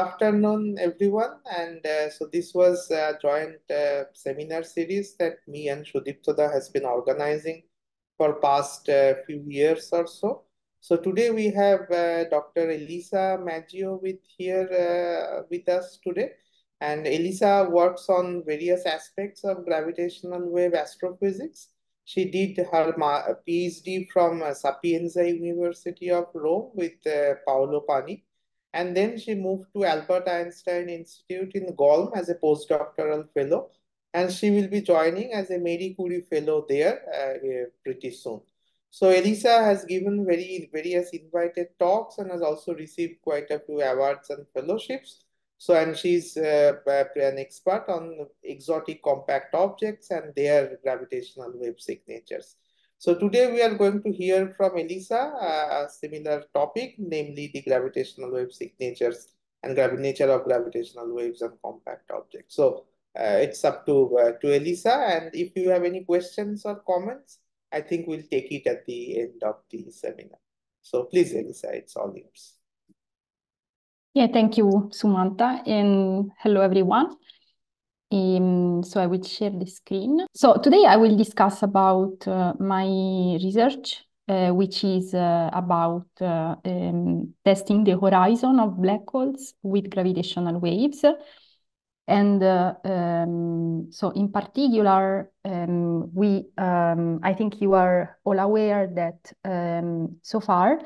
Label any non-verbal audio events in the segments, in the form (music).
afternoon, everyone. And uh, so this was a joint uh, seminar series that me and Shudiptoda has been organizing for past uh, few years or so. So today we have uh, Dr. Elisa Maggio with here uh, with us today. And Elisa works on various aspects of gravitational wave astrophysics. She did her PhD from uh, Sapienza University of Rome with Paolo Pani and then she moved to Albert Einstein Institute in Golm as a postdoctoral fellow. And she will be joining as a Marie Curie fellow there uh, uh, pretty soon. So Elisa has given very various invited talks and has also received quite a few awards and fellowships. So, and she's uh, uh an expert on exotic compact objects and their gravitational wave signatures. So today we are going to hear from Elisa a similar topic, namely the gravitational wave signatures and nature of gravitational waves and compact objects. So uh, it's up to uh, to Elisa. And if you have any questions or comments, I think we'll take it at the end of the seminar. So please, Elisa, it's all yours. Yeah, thank you, Sumanta, and hello, everyone. Um, so I will share the screen. So today I will discuss about uh, my research, uh, which is uh, about uh, um, testing the horizon of black holes with gravitational waves. And uh, um, so in particular, um, we, um, I think you are all aware that um, so far,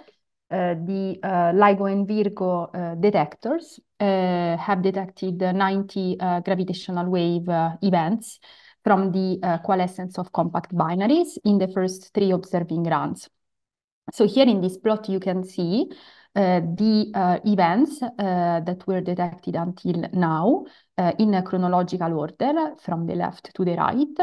uh, the LIGO and Virgo detectors Eh, have detected 90 eh, gravitational wave eh, events from the coalescence of compact binaries in the first three observing runs. So here in this plot, you can see uh, the uh, events uh, that were detected until now in a chronological order from the left to the right,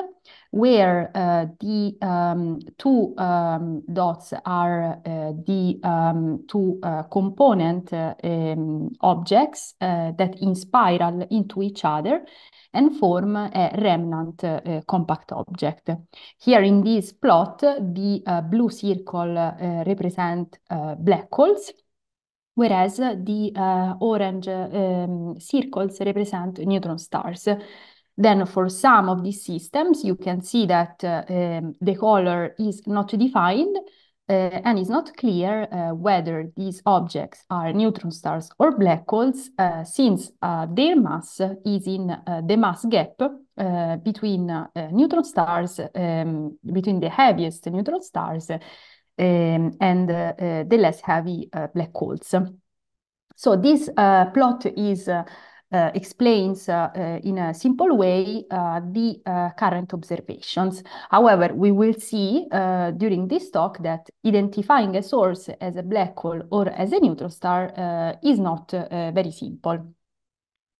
where the um, two um, dots are the um, two component um, objects that in spiral into each other and form a remnant uh, compact object. Here in this plot, the uh, blue circle uh, represent black holes, whereas the eh, orange um, circles represent neutron stars. Then for some of these systems, you can see that um, the color is not defined, uh, and it's not clear uh, whether these objects are neutron stars or black holes, uh, since their mass is in the mass gap between neutron stars, um, between the heaviest neutron stars um, and eh, the less heavy eh, black holes. So this eh, plot is uh, explains uh, uh, in a simple way the current observations. However, we will see during this talk that identifying a source as a black hole or as a neutron star is not very simple.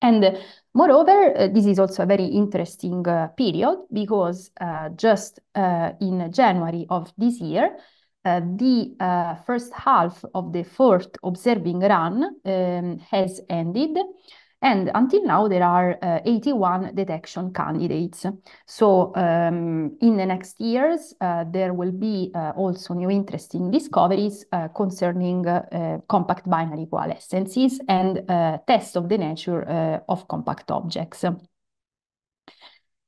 And moreover, this is also a very interesting period because just in January of this year, uh, the uh, first half of the fourth observing run um, has ended. And until now, there are uh, 81 detection candidates. So um, in the next years, there will be also new interesting discoveries concerning compact binary coalescences and tests of the nature of compact objects.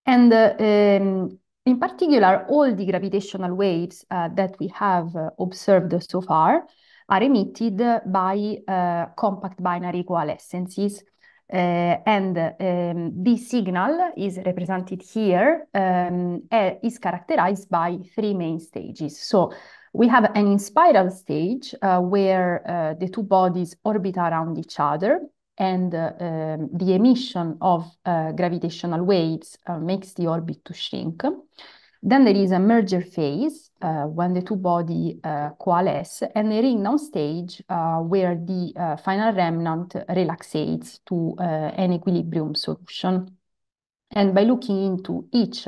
And um, in particular, all the gravitational waves uh, that we have uh, observed so far are emitted by uh, compact binary coalescences. and um, this signal is represented here, um, is characterized by three main stages. So we have an in spiral stage uh, where uh, the two bodies orbit around each other and uh, um, the emission of uh, gravitational waves uh, makes the orbit to shrink. Then there is a merger phase uh, when the two body uh, coalesce and a ring down stage uh, where the final remnant relaxates to an equilibrium solution. And by looking into each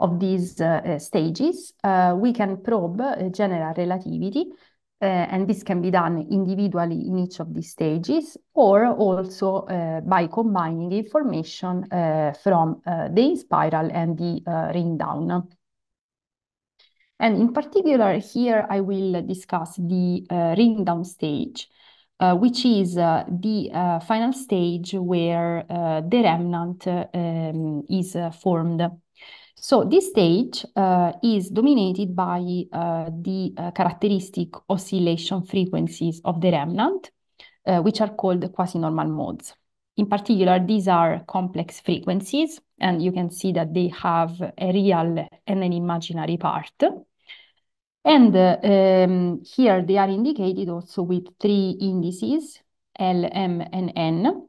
of these stages, we can probe general relativity uh, and this can be done individually in each of these stages or also uh, by combining information uh, from the spiral and the ring down. And in particular here, I will discuss the ring down stage, which is the final stage where the remnant um, is formed. So this stage uh, is dominated by uh, the uh, characteristic oscillation frequencies of the remnant, uh, which are called quasi-normal modes. In particular, these are complex frequencies, and you can see that they have a real and an imaginary part. And uh, um, here they are indicated also with three indices, L, M, and N,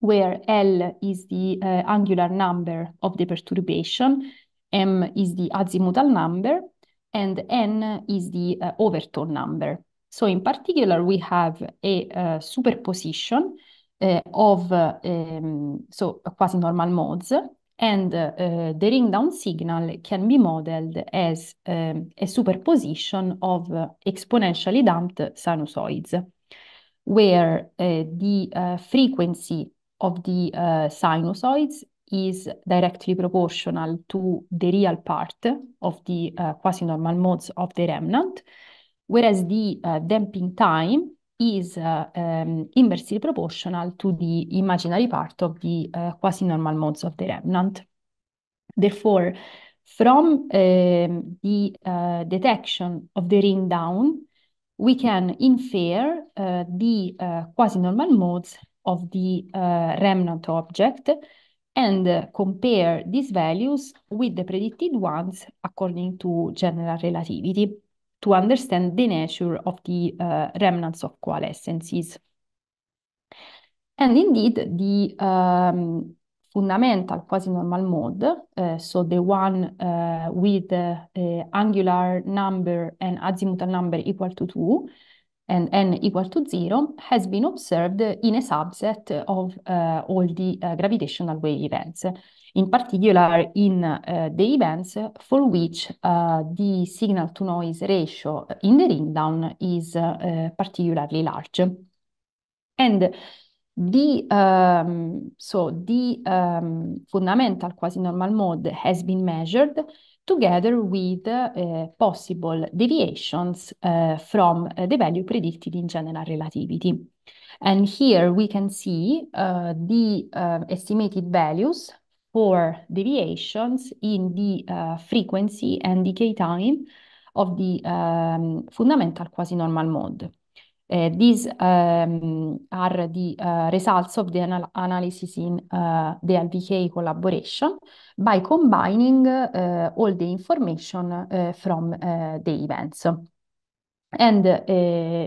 where L is the uh, angular number of the perturbation, M is the azimuthal number, and N is the uh, overtone number. So in particular, we have a, uh, superposition uh, of, uh, um, so quasi-normal modes, and uh, the ring-down signal can be modeled as um, a superposition of exponentially damped sinusoids, where the frequency of the eh, sinusoids is directly proportional to the real part of the eh, quasi-normal modes of the remnant, whereas the eh, damping time is um, inversely proportional to the imaginary part of the quasi-normal modes of the remnant. Therefore, from um, the uh, detection of the ring down, we can infer uh, the uh, quasi-normal modes of the uh, remnant object and compare these values with the predicted ones according to general relativity to understand the nature of the uh, remnants of coalescences. And indeed, the um, fundamental quasi-normal mode, uh, so the one with angular number and azimuthal number equal to 2, and n equal to zero has been observed in a subset of uh, all the uh, gravitational wave events, in particular in uh, the events for which uh, the signal-to-noise ratio in the ringdown is uh, particularly large. And the um, so the um, fundamental quasi-normal mode has been measured together with eh, possible deviations eh, from eh, the value predicted in general relativity. And here we can see the estimated values for deviations in the frequency and decay time of the fundamental quasi-normal mode. Eh, these um, are the eh, results of the anal analysis in eh, the LVK collaboration by combining all the information from the events. And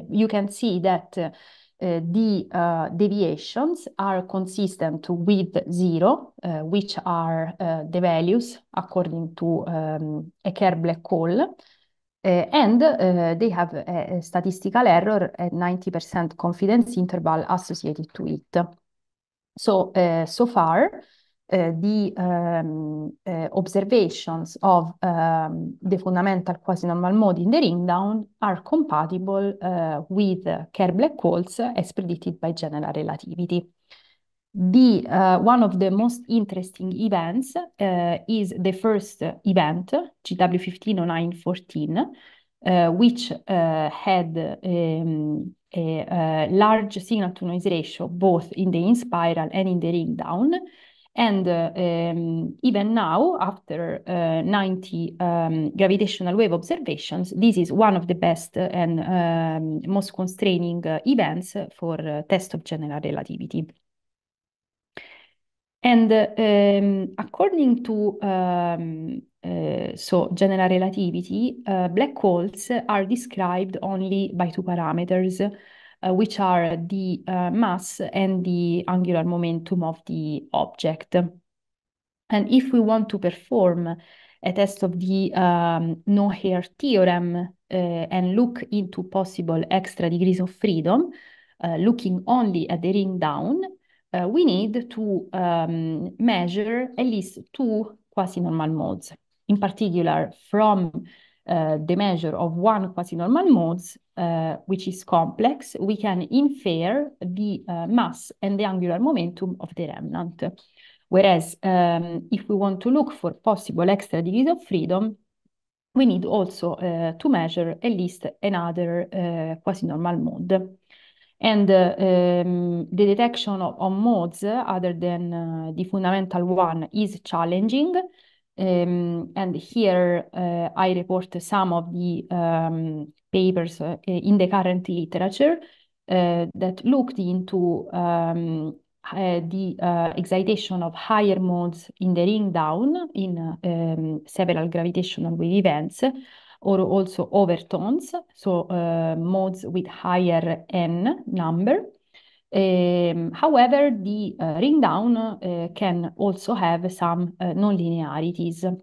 you can see that uh, the uh, deviations are consistent with zero, uh, which are the values according to um, a Kerr black hole. Eh, and eh, they have a, eh, a statistical error at 90% confidence interval associated to it. So, so far, uh, the um, uh, observations of um, the fundamental quasi-normal mode in the ring down are compatible uh, with kerr black holes as predicted by general relativity the uh, one of the most interesting events uh, is the first event GW150914, uh, which uh, had um, a, a, large signal to noise ratio both in the in spiral and in the ring down. And um, even now, after uh, 90 um, gravitational wave observations, this is one of the best and um, most constraining uh, events for test of general relativity. And um, according to um, uh, so general relativity, uh, black holes are described only by two parameters, uh, which are the mass and the angular momentum of the object. And if we want to perform a test of the um, ehm, hair theorem and look into possible extra degrees of freedom, looking only at the ring down, uh, we need to um, measure at least two quasi-normal modes. In particular, from uh, the measure of one quasi-normal modes, uh, which is complex, we can infer the uh, mass and the angular momentum of the remnant. Whereas um, if we want to look for possible extra degrees of freedom, we need also uh, to measure at least another uh, quasi-normal mode and um, the detection of, of, modes other than uh, the fundamental one is challenging. Um, and here uh, I report some of the um, papers uh, in the current literature uh, that looked into um, uh, the uh, excitation of higher modes in the ring down in ehm, several gravitational wave events or also overtones, so uh, modes with higher N number. Um, however, the uh, ring down uh, can also have some uh, nonlinearities.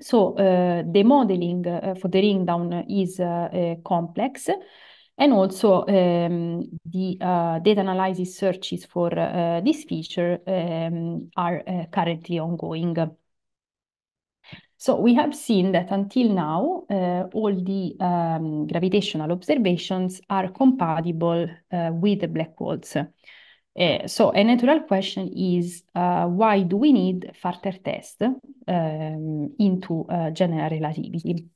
So uh, the modeling uh, for the ring down is uh, complex, and also um, the data analysis searches for this feature um, are currently ongoing. So we have seen that until now, uh, all the um, gravitational observations are compatible uh, with the black holes. Uh, so a natural question is, uh, why do we need further tests um, into uh, general relativity?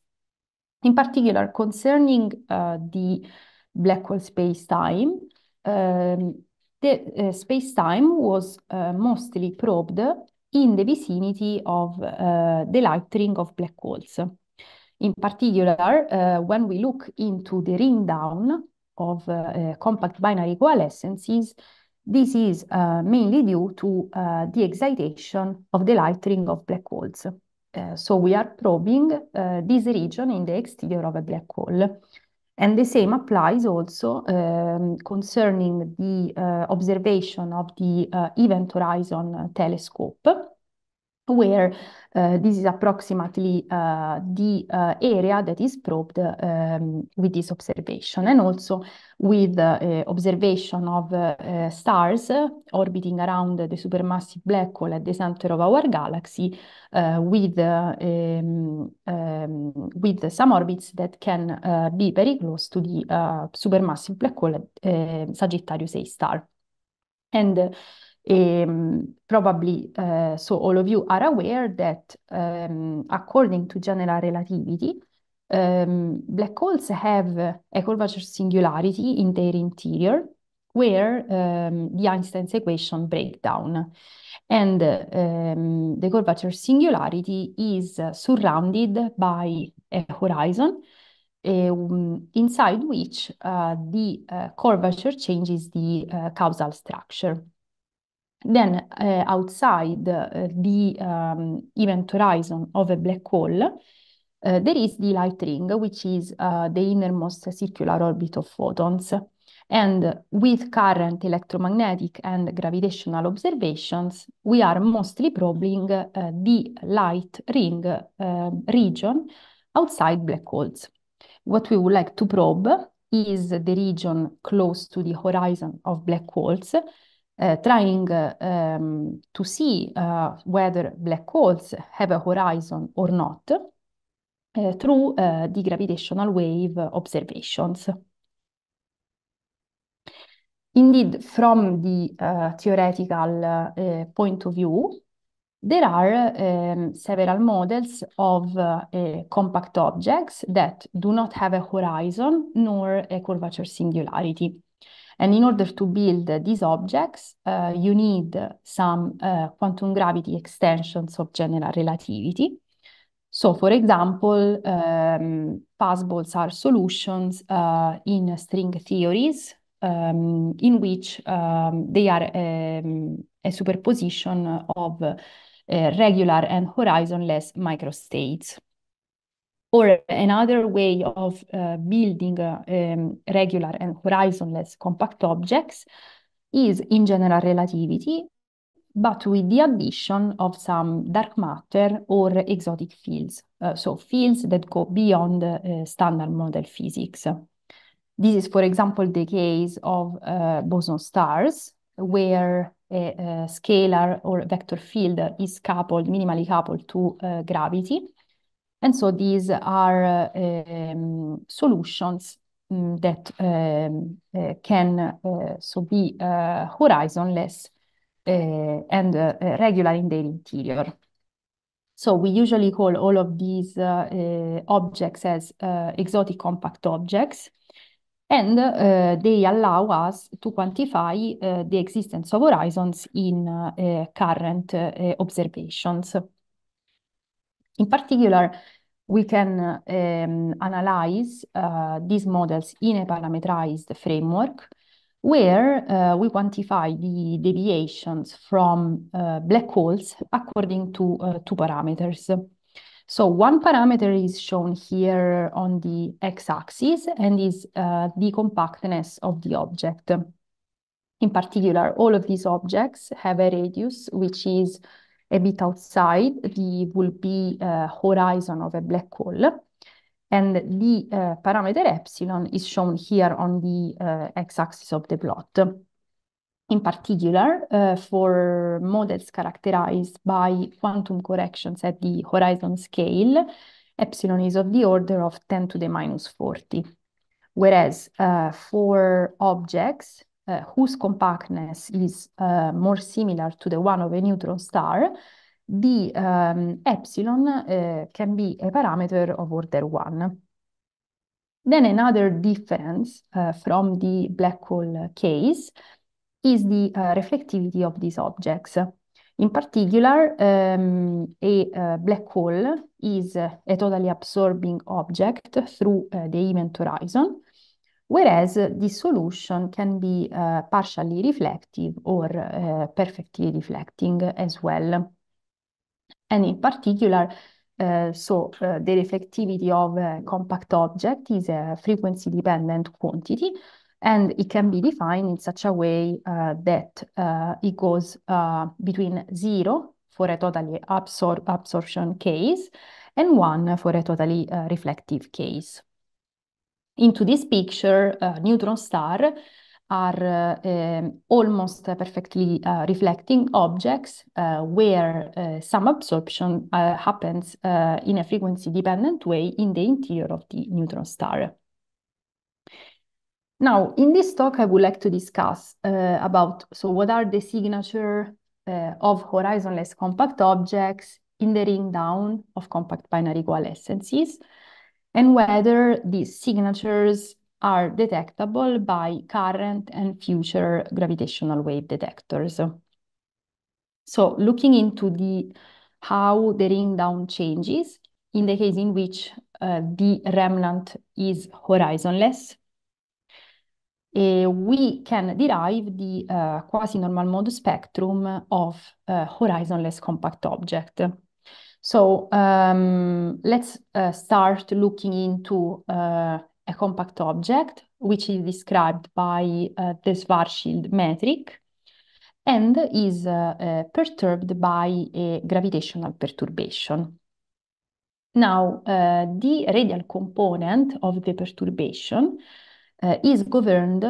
In particular, concerning uh, the black hole space-time, um, the uh, space-time was mostly probed in the vicinity of uh, the light ring of black holes. In particular, uh, when we look into the ring down of uh, compact binary coalescences, this is mainly due to the excitation of the light ring of black holes. so we are probing this region in the exterior of a black hole. And the same applies also um, concerning the uh, observation of the uh, Event Horizon uh, Telescope where uh, this is approximately uh, the uh, area that is probed um, with this observation and also with uh, observation of uh, stars uh, orbiting around the supermassive black hole at the center of our galaxy with, um, um, with some orbits that can be very close to the supermassive black hole Sagittarius A star. And um, probably, uh, so all of you are aware that um, according to general relativity, um, black holes have a curvature singularity in their interior where ehm, the Einstein's equation breakdown, down. And the curvature singularity is uh, surrounded by a horizon inside which eh, the curvature changes the causal structure then eh, outside eh, the um, event horizon of a black hole, eh, there is the light ring, which is the innermost circular orbit of photons. And with current electromagnetic and gravitational observations, we are mostly probing uh, the light ring uh, region outside black holes. What we would like to probe is the region close to the horizon of black holes Eh, trying um, to see eh, whether black holes have a horizon or not eh, through the gravitational wave observations. Indeed, from the theoretical point of view, there are um, several models of uh, uh, compact objects that do not have a horizon nor a curvature singularity. And in order to build these objects, uh, you need some uh, quantum gravity extensions of general relativity. So, for example, um, are solutions uh, in string theories um, in which um, they are um, a superposition of uh, regular and horizonless microstates or another way of uh, building uh, um, regular and horizonless compact objects is in general relativity, but with the addition of some dark matter or exotic fields, uh, so fields that go beyond uh, standard model physics. This is, for example, the case of uh, boson stars, where a, a, scalar or vector field is coupled, minimally coupled to uh, gravity, and so these are um, solutions um, that um, uh, can uh, so be uh, horizonless and regular in their interior. So we usually call all of these objects as exotic compact objects and uh, they allow us to quantify uh, the existence of horizons in uh, current observations. In particular, we can um, analyze uh, these models in a parameterized framework where uh, we quantify the deviations from uh, black holes according to uh, two parameters. So one parameter is shown here on the x-axis and is uh, the compactness of the object. In particular, all of these objects have a radius which is a bit outside the will be uh, horizon of a black hole. And the uh, parameter epsilon is shown here on the uh, x-axis of the plot. In particular, uh, for models characterized by quantum corrections at the horizon scale, epsilon is of the order of 10 to the minus 40. Whereas uh, for objects uh, whose compactness is uh, more similar to the one of a neutron star, the um, epsilon uh, can be a parameter of order 1. Then another difference uh, from the black hole case is the uh, reflectivity of these objects. In particular, um, a, a uh, black hole is a totally absorbing object through the event horizon, whereas this the solution can be uh, partially reflective or uh, perfectly reflecting as well. And in particular, uh, so uh, the reflectivity of a compact object is a frequency-dependent quantity, and it can be defined in such a way uh, that it goes between zero for a totally absor absorption case and one for a totally reflective case. Into this picture, neutron star are um, almost perfectly uh, reflecting objects uh, where uh, some absorption happens in a frequency-dependent way in the interior of the neutron star. Now, in this talk, I would like to discuss uh, about, so what are the signature uh, of horizonless compact objects in the ring down of compact binary coalescences, and whether these signatures are detectable by current and future gravitational wave detectors. So looking into the how the ring down changes in the case in which uh, the remnant is horizonless, uh, we can derive the uh, quasi-normal mode spectrum of uh, horizonless compact object. So um, let's uh, start looking into uh, a compact object, which is described by uh, the Schwarzschild metric and is uh, uh, perturbed by a gravitational perturbation. Now, uh, the radial component of the perturbation is governed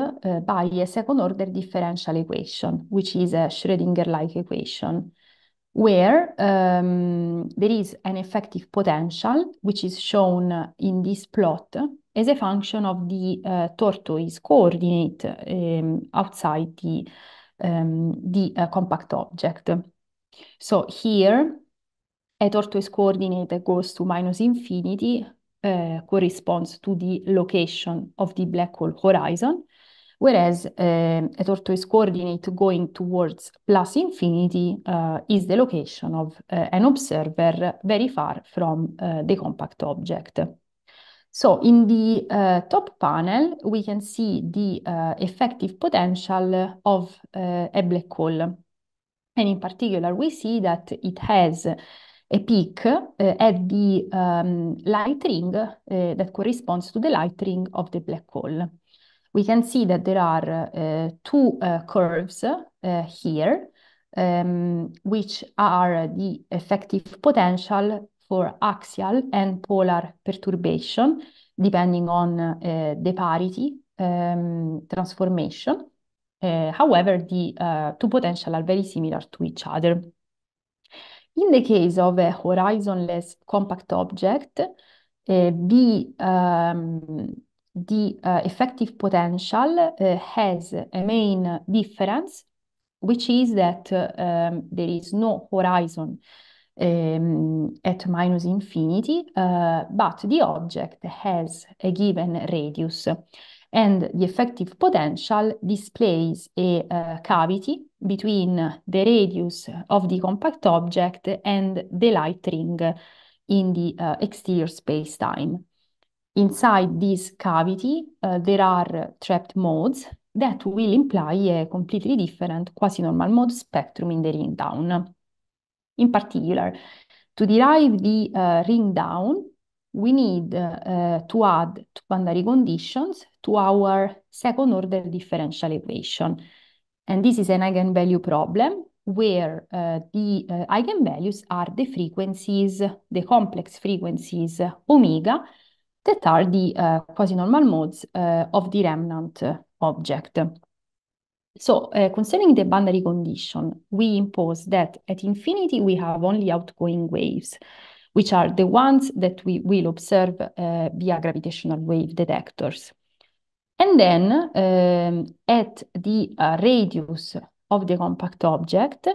by a second-order differential equation, which is a Schrödinger-like equation where um, there is an effective potential, which is shown in this plot as a function of the uh, tortoise coordinate um, outside the, um, the uh, compact object. So here, a tortoise coordinate that goes to minus infinity uh, corresponds to the location of the black hole horizon, whereas ehm, a tortoise coordinate going towards plus infinity uh, is the location of uh, an observer very far from uh, the compact object. So in the top panel, we can see the effective potential of a black hole. And in particular, we see that it has a peak uh, at the um, light ring uh, that corresponds to the light ring of the black hole we can see that there are uh, two uh, curves uh, here, um, which are the effective potential for axial and polar perturbation, depending on uh, the parity um, transformation. Uh, however, the uh, two potentials are very similar to each other. In the case of a horizonless compact object, B um, the uh, effective potential uh, has a main difference, which is that um, there is no horizon um, at minus infinity, eh, but the object has a given radius. And the effective potential displays a eh, cavity between the radius of the compact object and the light ring in the exterior space-time. Inside this cavity, uh, there are trapped modes that will imply a completely different quasi-normal mode spectrum in the ring down. In particular, to derive the uh, ring down, we need uh, uh, to add two boundary conditions to our second order differential equation. And this is an eigenvalue problem where uh, the uh, eigenvalues are the frequencies, the complex frequencies omega that are the uh, eh, quasi-normal modes uh, of the remnant object. So uh, concerning the boundary condition, we impose that at infinity we have only outgoing waves, which are the ones that we will observe uh, via gravitational wave detectors. And then um, at the uh, radius of the compact object,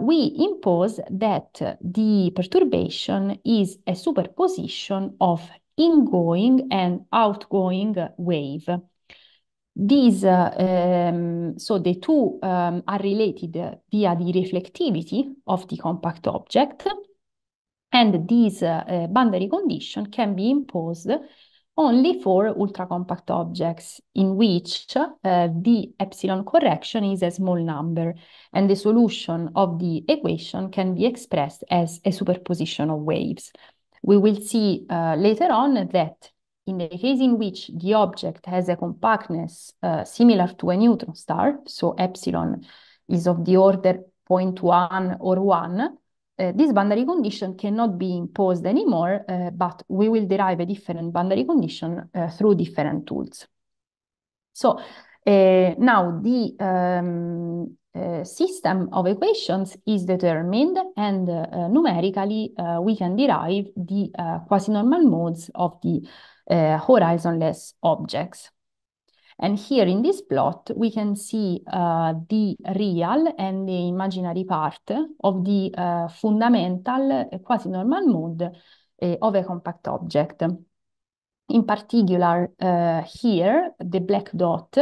we impose that the perturbation is a superposition of ingoing and outgoing wave. These, uh, um, so the two um, are related via the reflectivity of the compact object, and this uh, uh, boundary condition can be imposed only for ultra compact objects in which uh, the epsilon correction is a small number and the solution of the equation can be expressed as a superposition of waves. We will see uh, later on that in the case in which the object has a compactness uh, similar to a neutron star, so epsilon is of the order 0.1 or 1, uh, this boundary condition cannot be imposed anymore, uh, but we will derive a different boundary condition uh, through different tools. So uh, now the um, Eh, system of equations is determined and uh, numerically uh, we can derive the quasi-normal modes of the horizonless objects. And here in this plot, we can see the real and the imaginary part of the fundamental quasi-normal mode of a compact object. In particular, here, the black dot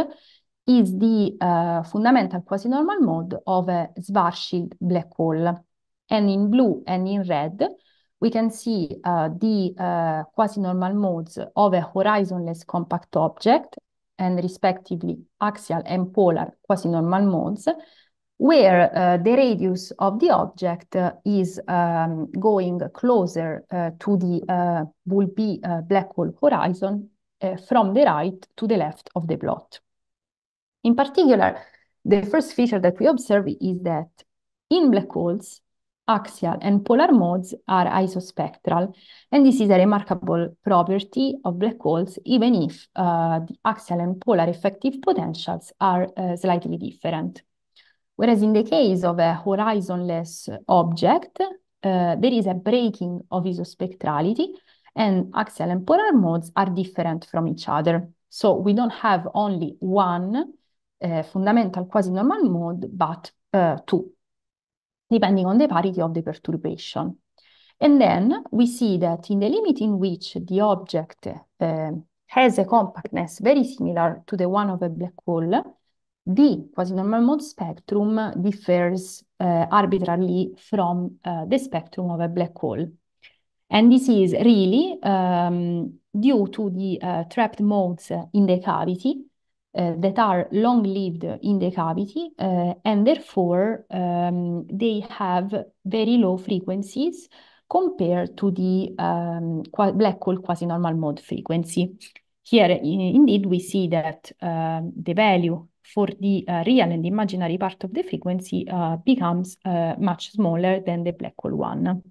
is the uh, fundamental quasi-normal mode of a eh, Schwarzschild black hole. And in blue and in red, we can see uh, the uh, quasi-normal modes of a horizonless compact object and respectively axial and polar quasi-normal modes, where uh, the radius of the object is um, going closer to the uh, Wolpe black hole horizon from the right to the left of the plot. In particular, the first feature that we observe is that in black holes, axial and polar modes are isospectral, and this is a remarkable property of black holes, even if uh, the axial and polar effective potentials are uh, slightly different. Whereas in the case of a horizonless object, uh, there is a breaking of isospectrality, and axial and polar modes are different from each other. So we don't have only one uh, fundamental quasi-normal mode, but uh, 2, depending on the parity of the perturbation. And then we see that in the limit in which the object uh, has a compactness very similar to the one of a black hole, the quasi-normal mode spectrum differs uh, arbitrarily from uh, the spectrum of a black hole. And this is really um, due to the trapped modes in the cavity uh, that are long lived in the cavity uh, and therefore um, they have very low frequencies compared to the um, black hole quasi-normal mode frequency. Here, in indeed, we see that uh, the value for the eh, real and imaginary part of the frequency becomes much smaller than the black hole one.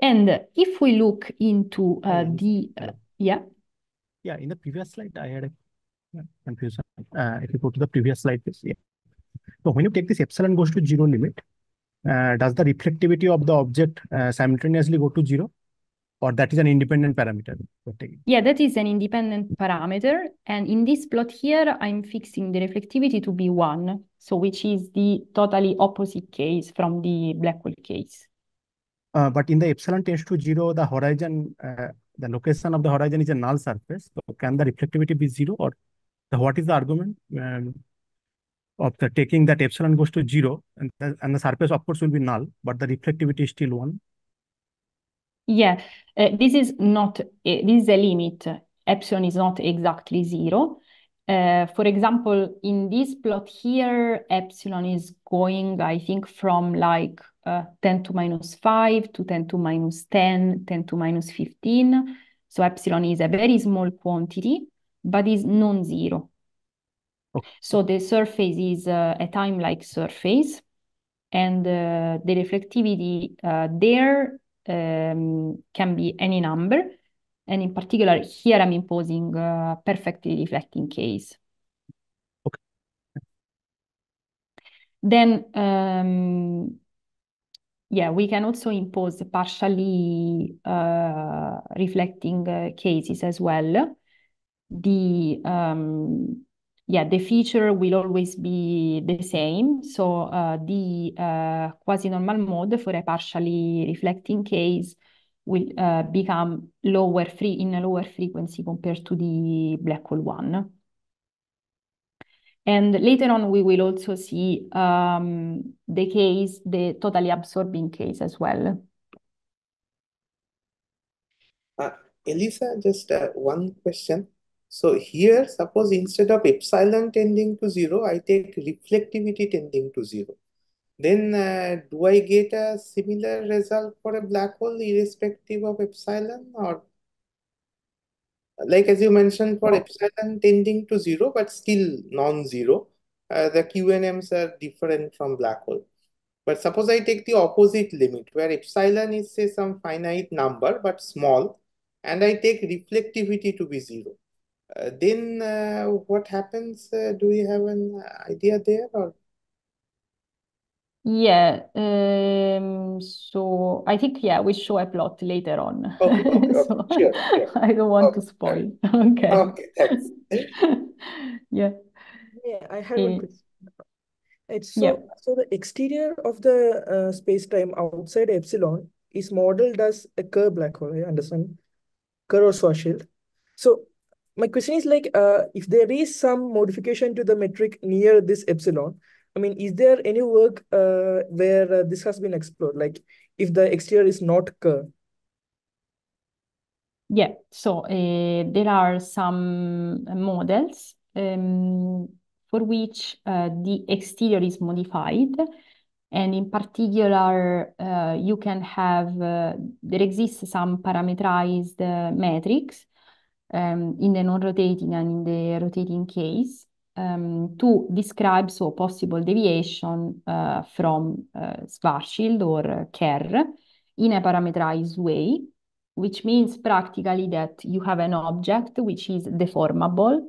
And if we look into the, yeah. Yeah, in the previous slide, I had a confusion. Uh, if you go to the previous slide, please. Yeah. So when you take this epsilon goes to zero limit, uh, does the reflectivity of the object uh, simultaneously go to zero? Or that is an independent parameter? Yeah, that is an independent parameter. And in this plot here, I'm fixing the reflectivity to be one. So which is the totally opposite case from the black hole case. Uh, but in the epsilon tends to zero, the horizon, uh, the location of the horizon is a null surface. So can the reflectivity be zero or the, what is the argument um, of the taking that epsilon goes to zero and the, and the surface of course will be null, but the reflectivity is still one. Yeah, uh, this is not, uh, this is a limit. Epsilon is not exactly zero. Uh, for example, in this plot here, epsilon is going, I think, from like uh, 10 to minus 5 to 10 to minus 10, 10 to minus 15. So epsilon is a very small quantity but is non-zero. So the surface is uh, a time-like surface, and uh, the reflectivity uh, there um, can be any number. And in particular, here I'm imposing a uh, perfectly reflecting case. Okay. Then, um, yeah, we can also impose partially uh, reflecting uh, cases as well the um, yeah the feature will always be the same. So uh, the uh, quasi-normal mode for a partially reflecting case will uh, become lower free in a lower frequency compared to the black hole one. And later on, we will also see um, the case, the totally absorbing case as well. Uh, Elisa, just uh, one question. So here, suppose instead of epsilon tending to 0, I take reflectivity tending to 0. Then uh, do I get a similar result for a black hole irrespective of epsilon or like as you mentioned for epsilon tending to 0 but still non-zero, uh, the QNMs are different from black hole. But suppose I take the opposite limit where epsilon is say some finite number but small and I take reflectivity to be 0 uh, then uh, what happens? Uh, do you have an idea there or? Yeah, um, so I think, yeah, we show a plot later on. Okay, okay, (laughs) so okay, sure, sure. (laughs) I don't want okay, to spoil. (laughs) Okay. Okay, thanks. Yeah. Yeah, I have a eh. question. It's so, yeah. so the exterior of the uh, space-time outside epsilon is modeled as a Kerr black hole, I understand, Kerr or Schwarzschild. So my question is like, uh, if there is some modification to the metric near this epsilon, I mean, is there any work uh, where uh, this has been explored? Like if the exterior is not curved? Yeah, so uh, there are some uh, models um, for which uh, the exterior is modified. And in particular, uh, you can have, there exists some parameterized metrics um, in the non-rotating and in the rotating case um, to describe so possible deviation uh, from uh, eh, Schwarzschild or Kerr in a parameterized way, which means practically that you have an object which is deformable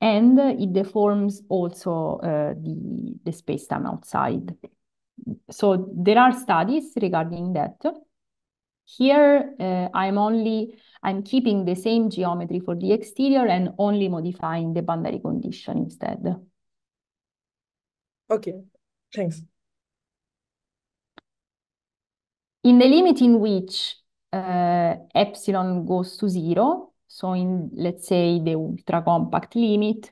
and it deforms also uh, the, the space-time outside. So there are studies regarding that. Here, uh, I'm only I'm keeping the same geometry for the exterior and only modifying the boundary condition instead. Okay, thanks. In the limit in which uh, epsilon goes to zero, so in, let's say, the ultra-compact limit,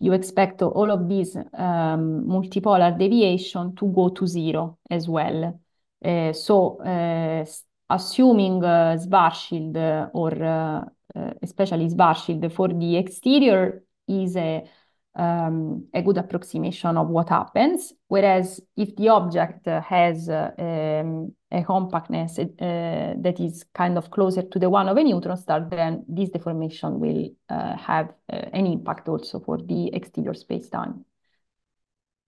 you expect all of these um, multipolar deviation to go to zero as well. Uh, so uh, assuming uh, SVAR Shield uh, or uh, especially SVAR Shield for the exterior is a, um, a good approximation of what happens. Whereas if the object has um, a compactness uh, that is kind of closer to the one of a neutron star, then this deformation will uh, have uh, an impact also for the exterior space-time.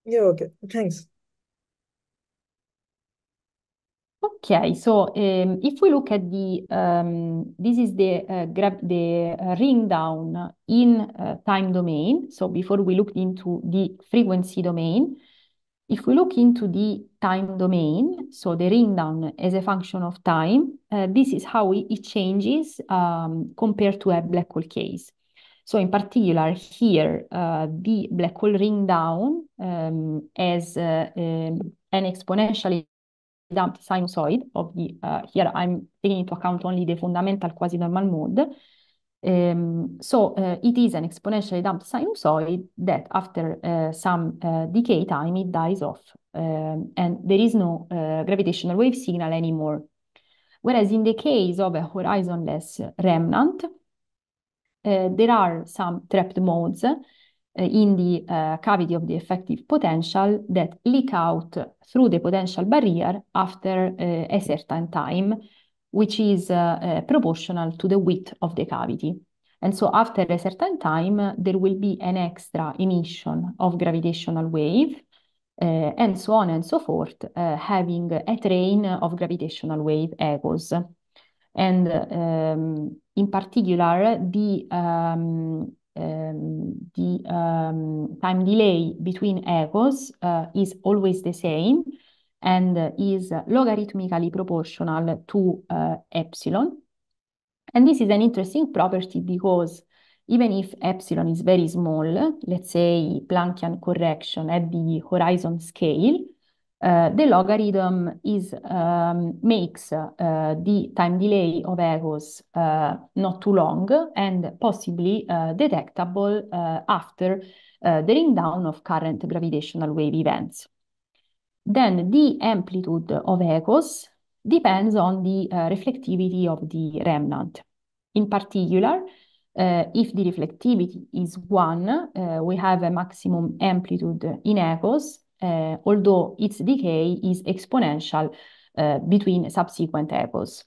Yeah, okay, thanks. Okay, so um, if we look at the, um, this is the, uh, eh, grab the uh, ring down in uh, time domain. So before we looked into the frequency domain, if we look into the time domain, so the ring down as a function of time, this is how it changes um, compared to a black hole case. So in particular here, the black hole ring down as an exponentially Damped sinusoid of the, uh, here I'm taking into account only the fundamental quasi-normal mode. Um, so uh, it is an exponentially damped sinusoid that after uh, some uh, decay time, it dies off um, and there is no uh, gravitational wave signal anymore. Whereas in the case of a horizonless remnant, uh, there are some trapped modes Eh, in the eh, cavity of the effective potential that leak out through the potential barrier after eh, a certain time, which is proportional to the width of the cavity. And so after a certain time, there will be an extra emission of gravitational wave, uh, and so on and so forth, uh, having a train of gravitational wave echoes. And um, in particular, the um, um, the um, time delay between echoes uh, is always the same and is logarithmically proportional to uh, epsilon. And this is an interesting property because even if epsilon is very small, let's say Planckian correction at the horizon scale, Eh, the logarithm is um, makes uh, the time delay of echoes uh, eh, not too long and possibly detectable after the ring down of current gravitational wave events. Then the amplitude of echoes depends on the reflectivity of the remnant. In particular, if the reflectivity is 1, we have a maximum amplitude in echoes uh, although its decay is exponential uh, between subsequent echoes,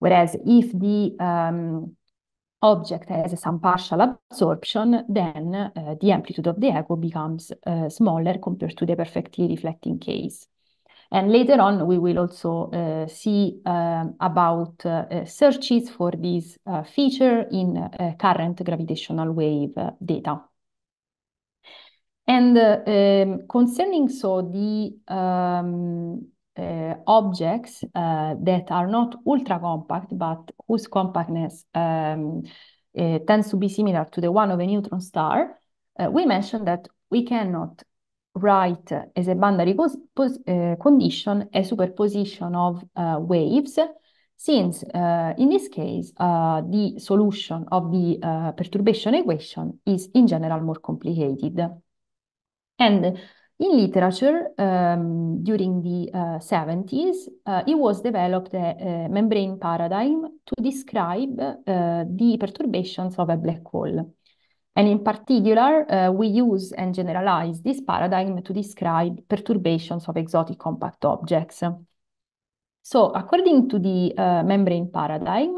Whereas if the um, object has some partial absorption, then uh, the amplitude of the echo becomes uh, smaller compared to the perfectly reflecting case. And later on, we will also uh, see about searches for this feature in current gravitational wave data. And um, concerning so the um, uh, objects uh, that are not ultra compact, but whose compactness um, uh, tends to be similar to the one of a neutron star, uh, we mentioned that we cannot write as a boundary uh, condition a superposition of uh, waves, since in this case, the solution of the perturbation equation is in general more complicated. And in literature, um, during the uh, 70s, uh, it was developed a, a, membrane paradigm to describe uh, the perturbations of a black hole. And in particular, uh, we use and generalize this paradigm to describe perturbations of exotic compact objects. So according to the uh, membrane paradigm,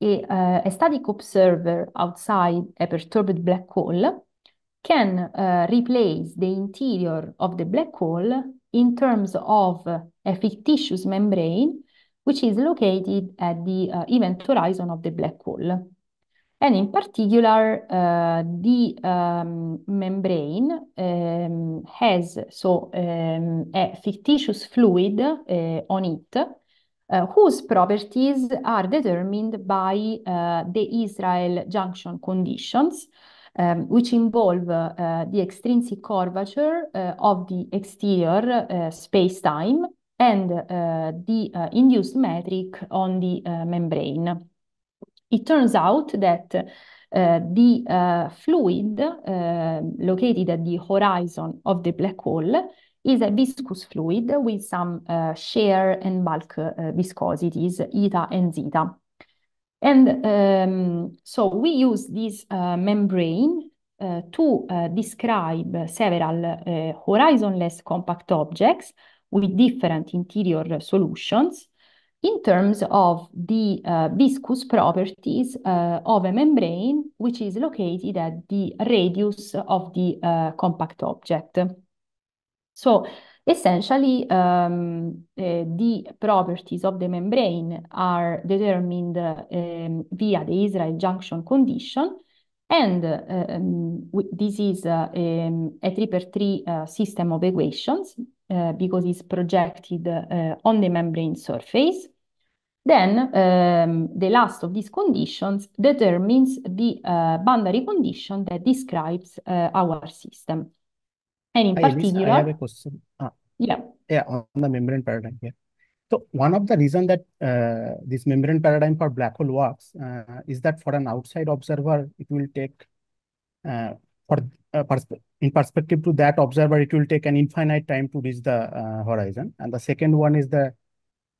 a, uh, a static observer outside a perturbed black hole can uh, replace the interior of the black hole in terms of a fictitious membrane which is located at the uh, event horizon of the black hole. And in particular, uh, the um, membrane um, has so um, a fictitious fluid uh, on it uh, whose properties are determined by uh, the Israel junction conditions, um, which involve uh, the extrinsic curvature uh, of the exterior uh, space-time and the induced metric on the membrane. It turns out that uh, the uh, fluid uh, located at the horizon of the black hole is a viscous fluid with some shear and bulk viscosities, eta and zeta. And um, so we use this uh, membrane uh, to uh, describe several uh, horizonless compact objects with different interior solutions in terms of the uh, viscous properties uh, of a membrane which is located at the radius of the compact object. So Essentially, um, uh, the properties of the membrane are determined uh, um, via the Israel junction condition, and um, this is ehm, uh, um, a 3 per 3 system of equations uh, because it's projected uh, on the membrane surface. Then ehm, the last of these conditions determines the uh, boundary condition that describes our system. And in I, I particular, have a question. Ah. yeah, yeah, on the membrane paradigm. Yeah. So one of the reason that uh, this membrane paradigm for black hole works uh, is that for an outside observer, it will take uh, for uh, pers in perspective to that observer, it will take an infinite time to reach the uh, horizon. And the second one is the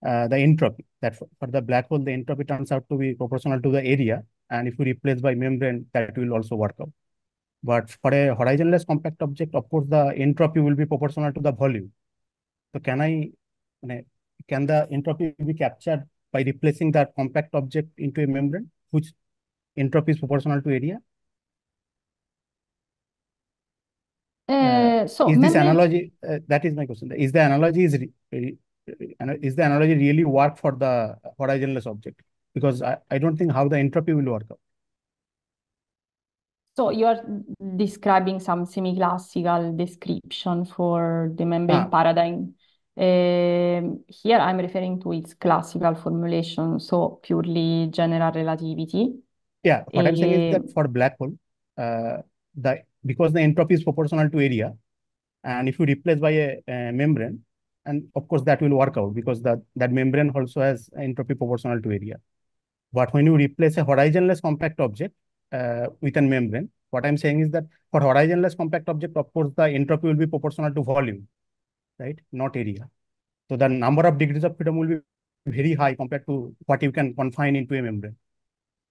uh, the entropy. That for, for, the black hole, the entropy turns out to be proportional to the area, and if we replace by membrane, that will also work out. But for a horizonless compact object, of course, the entropy will be proportional to the volume. So can I, can the entropy be captured by replacing that compact object into a membrane, which entropy is proportional to area? Uh, uh so is this analogy, uh, that is my question. Is the analogy is, uh, uh, is the analogy really work for the horizonless object? Because I, I don't think how the entropy will work out. So you're describing some semi-classical description for the membrane ah. paradigm. Um, here I'm referring to its classical formulation, so purely general relativity. Yeah, what uh, I'm saying is that um, for black hole, uh, the because the entropy is proportional to area, and if you replace by a, a, membrane, and of course that will work out because that that membrane also has entropy proportional to area. But when you replace a horizonless compact object, uh, membrane. What I'm saying is that for horizonless compact object, of course, the entropy will be proportional to volume, right? Not area. So the number of degrees of freedom will be very high compared to what you can confine into a membrane.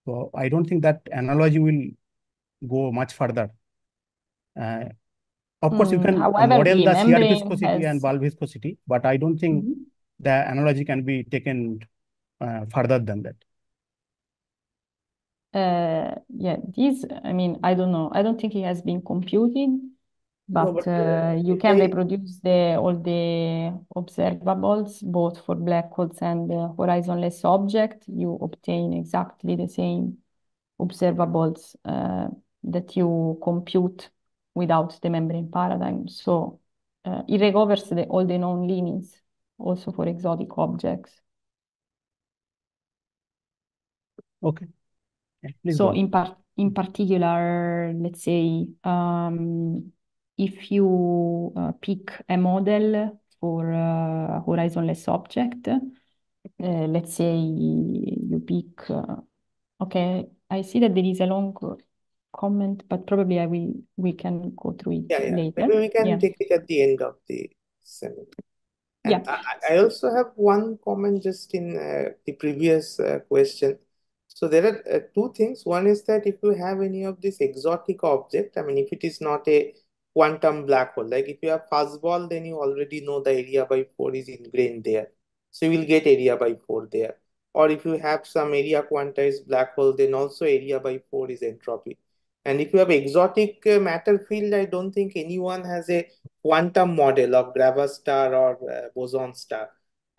So I don't think that analogy will go much further. Uh, of course, you hmm, can model the shear viscosity has... and bulb viscosity, but I don't think mm -hmm. the analogy can be taken uh, further than that uh, yeah, these, I mean, I don't know. I don't think it has been computed, but, no, but uh, uh, you can they, reproduce the all the observables, both for black holes and horizonless object. You obtain exactly the same observables uh, that you compute without the membrane paradigm. So uh, it recovers the, all the known limits, also for exotic objects. Okay. Eh, so in part in particular, let's say um, if you uh, pick a model for a uh, horizonless object, uh, let's say you pick. Uh, okay, I see that there is a long comment, but probably I will we can go through it yeah, yeah. later. Maybe we can yeah. take it at the end of the seminar. And yeah. I, I, also have one comment just in uh, the previous uh, question so there are uh, two things. One is that if you have any of this exotic object, I mean, if it is not a quantum black hole, like if you have fuzzball, then you already know the area by four is ingrained there. So you will get area by four there. Or if you have some area quantized black hole, then also area by four is entropy. And if you have exotic uh, matter field, I don't think anyone has a quantum model of Grava star or uh, boson star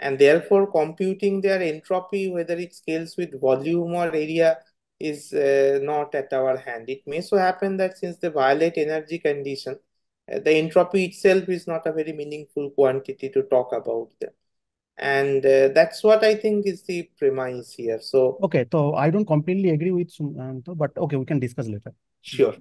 and therefore computing their entropy, whether it scales with volume or area, is uh, not at our hand. It may so happen that since they violate energy condition, uh, the entropy itself is not a very meaningful quantity to talk about them. And uh, that's what I think is the premise here. So okay, so I don't completely agree with Sumanto, um, but okay, we can discuss later. Sure.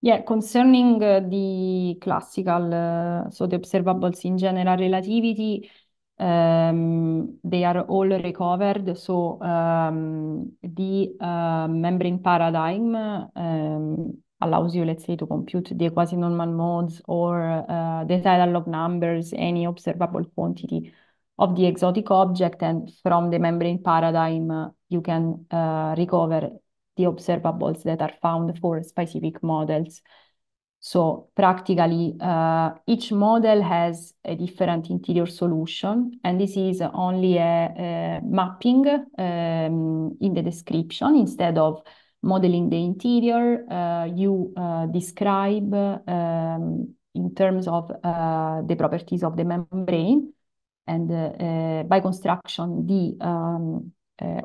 Yeah, concerning uh, the classical, uh, so the observables in general relativity, um, they are all recovered. So um, the uh, membrane paradigm um, allows you, let's say, to compute the quasi-normal modes or uh, the tidal log numbers, any observable quantity of the exotic object. And from the membrane paradigm, uh, you can eh, recover the observables that are found for specific models. So practically, uh, each model has a different interior solution, and this is only a, a mapping um, in the description. Instead of modeling the interior, uh, you uh, describe um, in terms of uh, the properties of the membrane, and uh, uh, by construction, the um,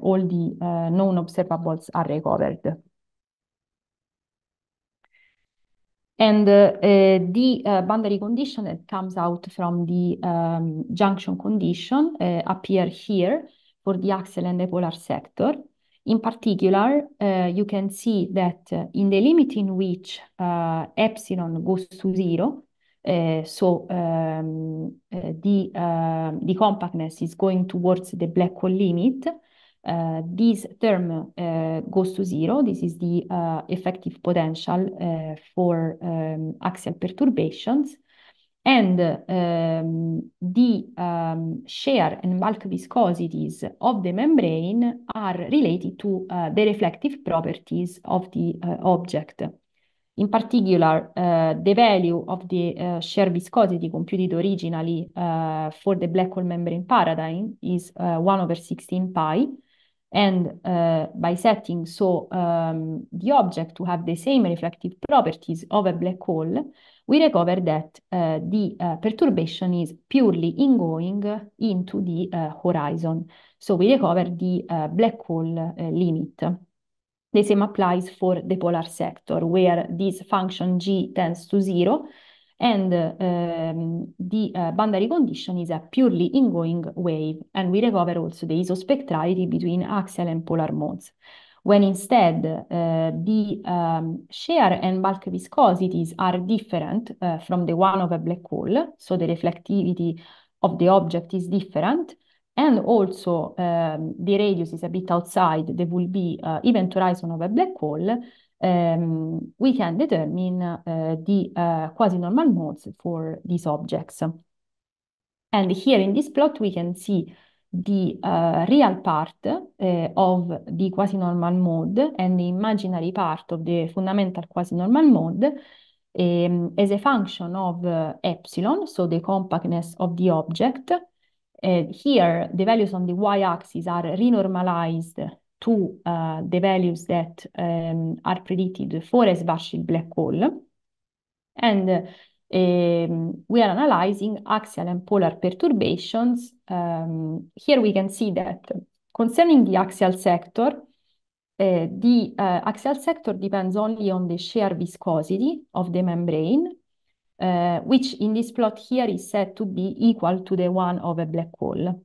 all the known observables are recovered. And uh, the uh, boundary condition that comes out from the um, junction condition uh, appear here for the axial and the polar sector. In particular, uh, you can see that uh, in the limit in which uh, epsilon goes to zero, so um, the, um, the compactness is going towards the black hole limit, uh, this term uh, goes to zero. This is the uh, effective potential for um, axial perturbations. And um, the um, shear and bulk viscosities of the membrane are related to the reflective properties of the object. In particular, uh, the value of the uh, shear viscosity computed originally uh, for the black hole membrane paradigm is 1 over 16 pi, and uh, by setting so um, the object to have the same reflective properties of a black hole, we recover that uh, the uh, perturbation is purely ingoing into the uh, horizon. So we recover the uh, black hole uh, limit. The same applies for the polar sector, where this function g tends to zero, and um, ehm, the uh, boundary condition is a purely ingoing wave, and we recover also the isospectrality between axial and polar modes. When instead uh, the um, shear and bulk viscosities are different uh, from the one of a black hole, so the reflectivity of the object is different, and also um, the radius is a bit outside the will be eh, event horizon of a black hole, um, we can determine uh, the uh, eh, quasi-normal modes for these objects. And here in this plot, we can see the uh, real part of the quasi-normal mode and the imaginary part of the fundamental quasi-normal mode um, as a function of epsilon, so the compactness of the object. here, the values on the y-axis are renormalized to uh, the values that um, are predicted for a Schwarzschild black hole. And um, we are analyzing axial and polar perturbations. Um, here we can see that concerning the axial sector, uh, the uh, axial sector depends only on the shear viscosity of the membrane, uh, which in this plot here is said to be equal to the one of a black hole.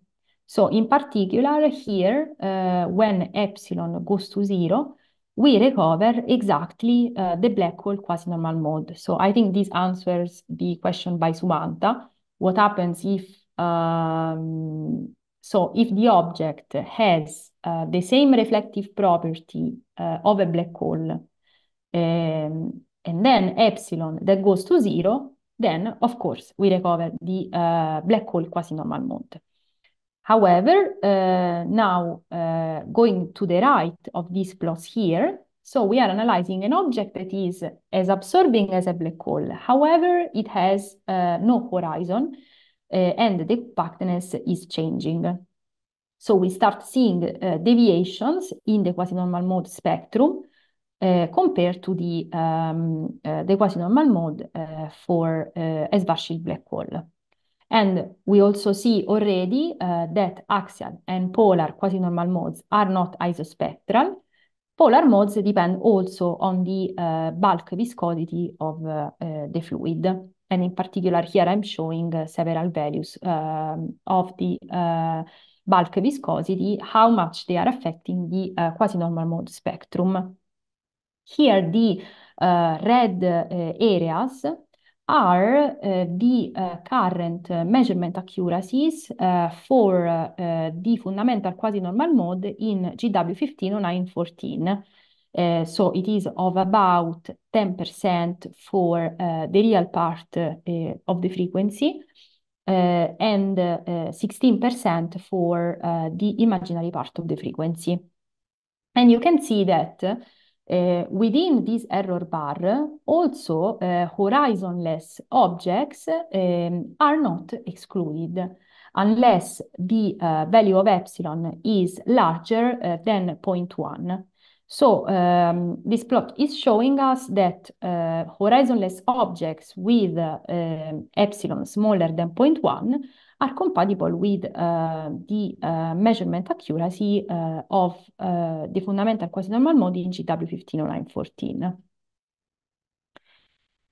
So in particular, here, uh, when epsilon goes to zero, we recover exactly uh, the black hole quasi-normal mode. So I think this answers the question by Sumanta: What happens if um, so if the object has uh, the same reflective property uh, of a black hole, um, and then epsilon that goes to zero, then of course we recover the uh, black hole quasi-normal mode. However, uh, now uh, going to the right of this plot here, so we are analyzing an object that is as absorbing as a black hole. However, it has uh, no horizon uh, and the compactness is changing. So we start seeing uh, deviations in the quasi-normal mode spectrum uh, compared to the, um, the quasi-normal mode for uh, Schwarzschild black hole. And we also see already uh, that axial and polar quasi-normal modes are not isospectral. Polar modes depend also on the uh, bulk viscosity of uh, uh the fluid. And in particular, here I'm showing uh, several values um, of the uh, bulk viscosity, how much they are affecting the quasi-normal mode spectrum. Here, the red areas are uh, the uh, current uh, measurement accuracies for the fundamental quasi-normal mode in GW1500914. Uh, so it is of about 10% for uh, the real part uh, eh, of the frequency and 16% for the imaginary part of the frequency. And you can see that uh, within this error bar, also uh, horizonless objects um, are not excluded unless the uh, value of epsilon is larger than 0.1. So um, this plot is showing us that horizonless objects with epsilon smaller than 0.1 are compatible with the eh, measurement accuracy eh, of eh, the fundamental quasi-normal mode in GW150914.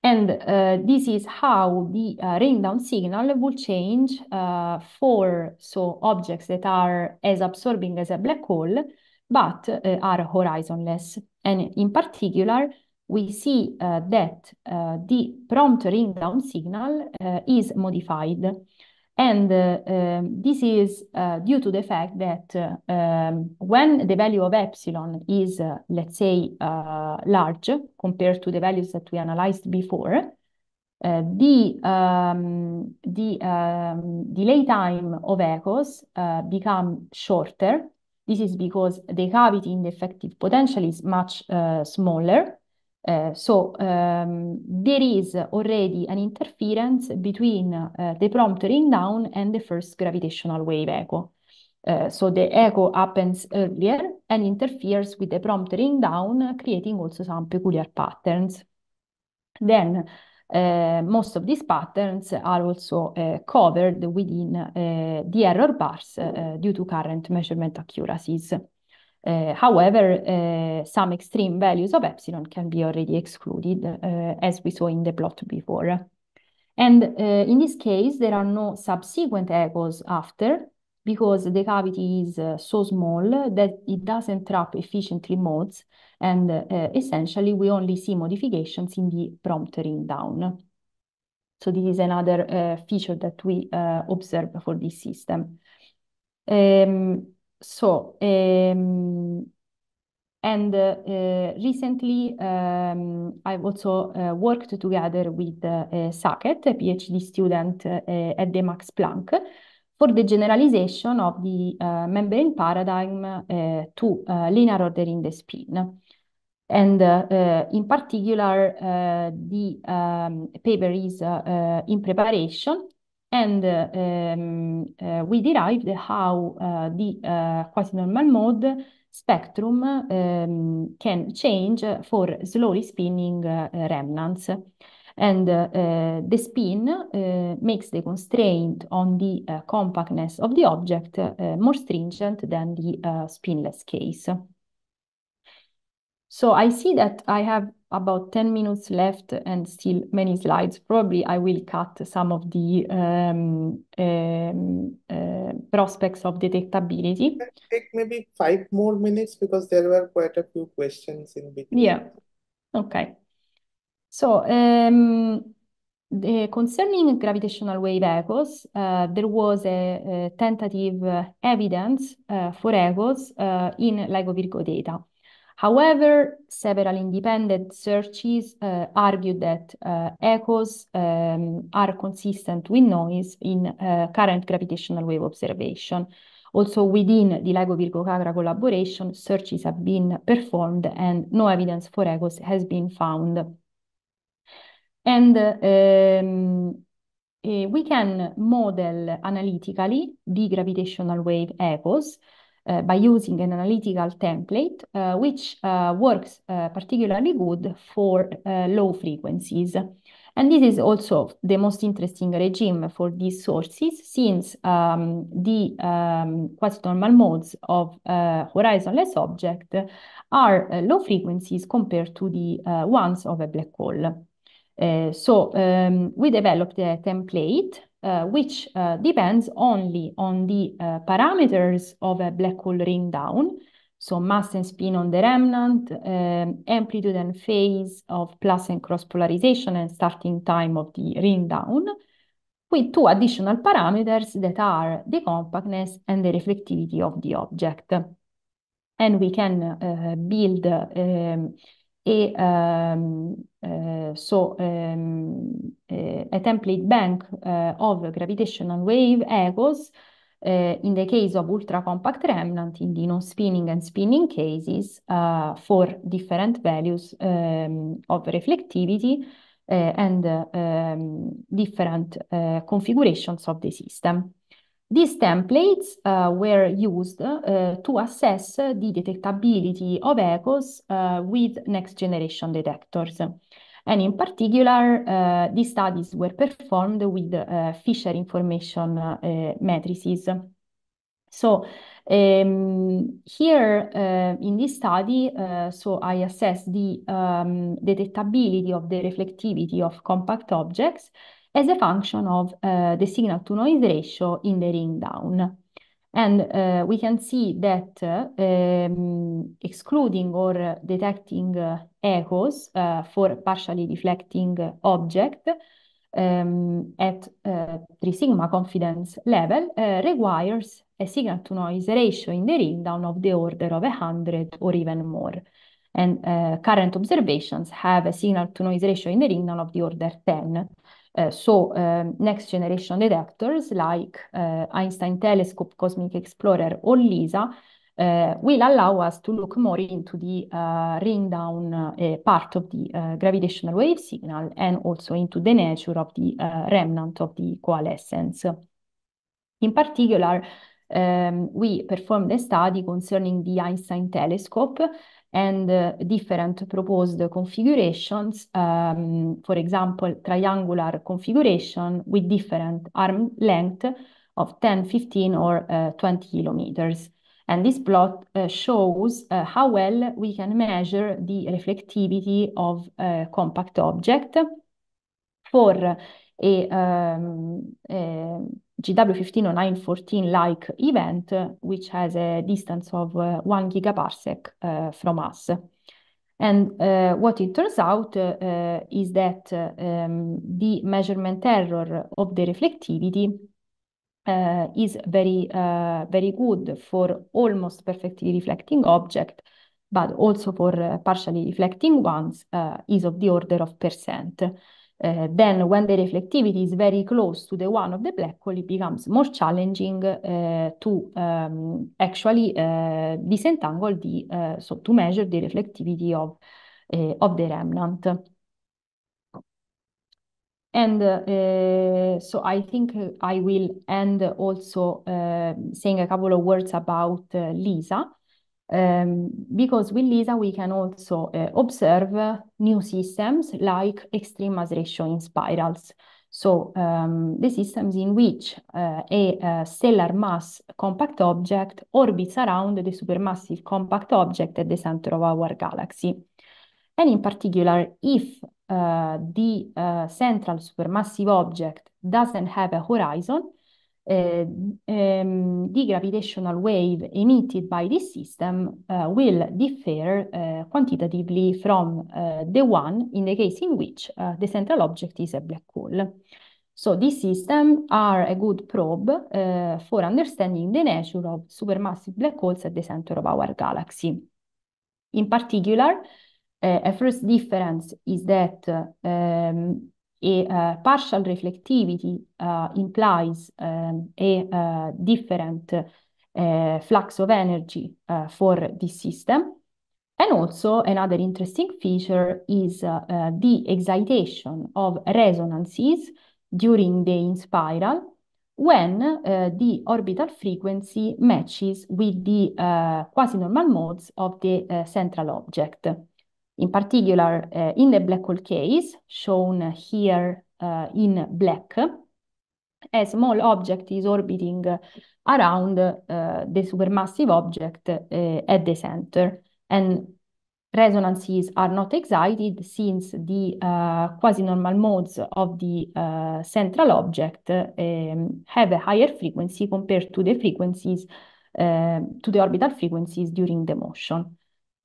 And uh, this is how the uh, ring down signal will change uh, for so objects that are as absorbing as a black hole, but uh, are horizonless. And in particular, we see that the prompt ring down signal is modified. And uh, um, this is uh, due to the fact that uh, um, when the value of epsilon is, let's say, large compared to the values that we analyzed before, uh, the um, the um, delay time of echoes uh, become shorter. This is because the cavity in the effective potential is much uh, smaller, uh, so um, there is already an interference between uh, the prompt ring down and the first gravitational wave echo. Uh, so the echo happens earlier and interferes with the prompt ring down, creating also some peculiar patterns. Then most of these patterns are also covered within the error bars due to current measurement accuracies. Uh, however, uh, some extreme values of epsilon can be already excluded, uh, as we saw in the plot before. And in this case, there are no subsequent echoes after, because the cavity is so small that it doesn't trap efficiently modes, and essentially we only see modifications in the prompt ring down. So this is another feature that we observe for this system. Um, So, um, and uh, uh, recently um, I've also uh, worked together with eh, Sackett, a PhD student at the Max Planck, for the generalization of the membrane paradigm to linear order in the spin. And in particular, the um, paper is in preparation and um, uh, we derived how uh, the uh, quasi-normal mode spectrum um, can change for slowly spinning remnants. And the spin makes the constraint on the compactness of the object more stringent than the spinless case. So I see that I have about 10 minutes left and still many slides. Probably I will cut some of the um, um, uh, prospects of detectability. Take maybe five more minutes because there were quite a few questions in between. Yeah. Okay. So um, the, concerning gravitational wave echoes, uh, there was a, a tentative uh, evidence uh, for echoes uh, in LIGO Virgo data. However, several independent searches uh, argue that uh, echoes um, are consistent with noise in uh, current gravitational wave observation. Also within the ligo virgo Cagra collaboration, searches have been performed and no evidence for echoes has been found. And um, eh, we can model analytically the gravitational wave echoes uh, by using an analytical template, uh, which eh, works particularly good for low frequencies. And this is also the most interesting regime for these sources, since um, the um, quasi-normal modes of uh, horizonless object are uh, low frequencies compared to the uh, ones of a black hole. so um, we developed a template uh, which uh, depends only on the uh, parameters of a black hole ring down, so mass and spin on the remnant, um, amplitude and phase of plus and cross polarization and starting time of the ring down, with two additional parameters that are the compactness and the reflectivity of the object. And we can uh, build um, e um, uh, so um, uh, a template bank uh, of gravitational wave echoes in the case of ultra compact remnant in the non-spinning and spinning cases for different values um, of reflectivity and different configurations of the system. These templates uh, were used uh, to assess the detectability of echoes uh, with next generation detectors. And in particular, uh, these studies were performed with uh, Fisher information uh, matrices. So um, here uh, in this study, uh, so I assess the um, detectability of the reflectivity of compact objects as a function of uh, the signal-to-noise ratio in the ring down. And uh, we can see that uh, um, excluding or detecting echoes for partially deflecting object um, at 3 sigma confidence level requires a signal-to-noise ratio in the ring down of the order of 100 or even more. And current observations have a signal-to-noise ratio in the ring down of the order 10. Eh, so um, next generation detectors like eh, Einstein Telescope, Cosmic Explorer or LISA eh, will allow us to look more into the ring down part of the gravitational wave signal and also into the nature of the remnant of the coalescence. In particular, um, we performed a study concerning the Einstein telescope and uh, different proposed configurations, um, for example, triangular configuration with different arm length of 10, 15, or uh, 20 kilometers. And this plot uh, shows uh, how well we can measure the reflectivity of a uh, compact object for a um, uh, GW15914 like event, which has a distance of uh, one gigaparsec uh, from us. And uh, what it turns out uh, is that um, the measurement error of the reflectivity uh, is very, very good for almost perfectly reflecting object, but also for partially reflecting ones is of the order of percent. Uh, then when the reflectivity is very close to the one of the black hole, it becomes more challenging uh, to um, actually uh, disentangle the, so to measure the reflectivity of, of the remnant. And uh, so I think I will end also uh, saying a couple of words about uh, Lisa, um, because with LISA we can also uh, observe uh, new systems like extreme mass ratio in spirals. So um, the systems in which uh, a, a, uh, stellar mass compact object orbits around the supermassive compact object at the center of our galaxy. And in particular, if uh, the uh, central supermassive object doesn't have a horizon, um, the gravitational wave emitted by this system eh, will differ eh, quantitatively from the one in the case in which the central object is a black hole. So these systems are a good probe uh, for understanding the nature of supermassive black holes at the center of our galaxy. In particular, uh, a first difference is that uh, um, e uh, partial reflectivity uh, implies um, a uh, different flux of energy for this system. And also another interesting feature is the excitation of resonances during the in spiral when the orbital frequency matches with the quasi-normal modes of the central object. In particular, uh, in the black hole case, shown here uh, in black, a small object is orbiting around uh, the supermassive object at the center, and resonances are not excited since the quasi-normal modes of the central object um, have a higher frequency compared to the frequencies, to the orbital frequencies during the motion.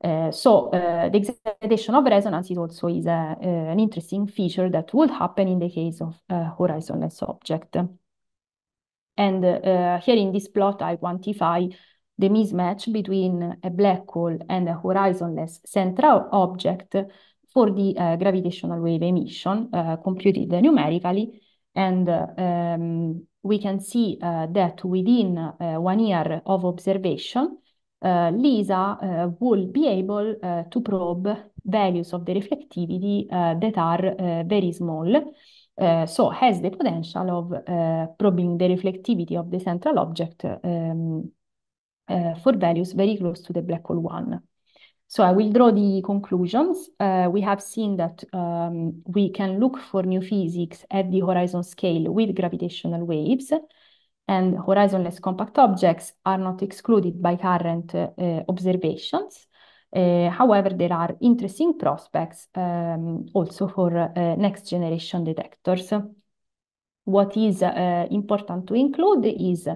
Eh, so eh, the excitation of resonance is also is a, eh, an interesting feature that would happen in the case of horizonless object. And here in this plot, I quantify the mismatch between a black hole and a horizonless central object for the uh, gravitational wave emission uh, computed numerically. And uh, um, we can see that within one year of observation, Eh, LISA eh, will be able eh, to probe values of the reflectivity that are very small. so has the potential of probing the reflectivity of the central object um, for values very close to the black hole one. So I will draw the conclusions. Uh, we have seen that um, we can look for new physics at the horizon scale with gravitational waves and horizonless compact objects are not excluded by current uh, observations. Uh, however, there are interesting prospects um, also for uh, next generation detectors. What is important to include is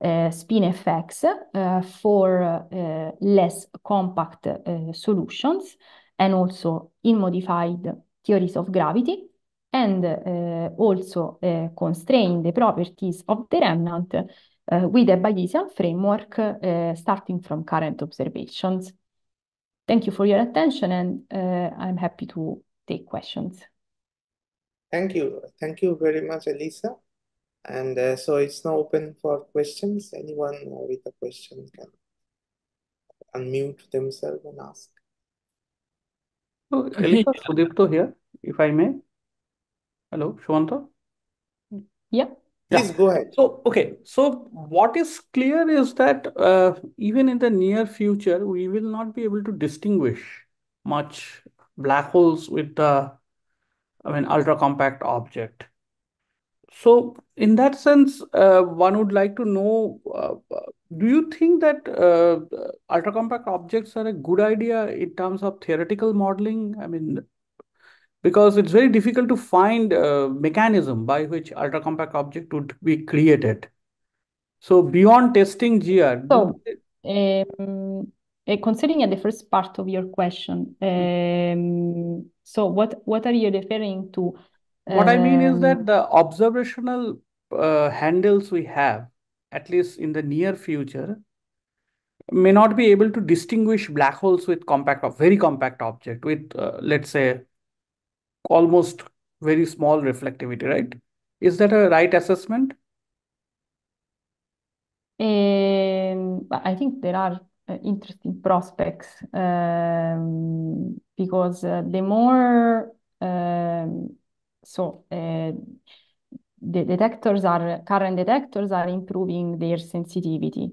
uh, spin effects uh, for uh, less compact solutions and also in modified theories of gravity and eh, also eh, constrain the properties of the remnant eh, with a Bayesian framework starting from current observations. Thank you for your attention and I'm happy to take questions. Thank you. Thank you very much, Elisa. And uh, so it's now open for questions. Anyone with a question can unmute themselves and ask. Oh, so, (laughs) Elisa Sudipto here, if I may. Hello, Shwanta? Yeah. Yeah. Please go ahead. So, okay. So, what is clear is that uh, even in the near future, we will not be able to distinguish much black holes with the, I mean, ultra compact object. So, in that sense, uh, one would like to know uh, do you think that uh, ultra compact objects are a good idea in terms of theoretical modeling? I mean, because it's very difficult to find a mechanism by which ultra compact object would be created. So beyond testing GR. So, um, eh, considering the first part of your question, um, so what what are you referring to? What I mean is that um, the observational uh, handles we have, at least in the near future, may not be able to distinguish black holes with compact, or very compact object with, uh, let's say, almost very small reflectivity, right? Is that a right assessment? Um, I think there are uh, interesting prospects um, because uh, the more um, so uh, the detectors are current detectors are improving their sensitivity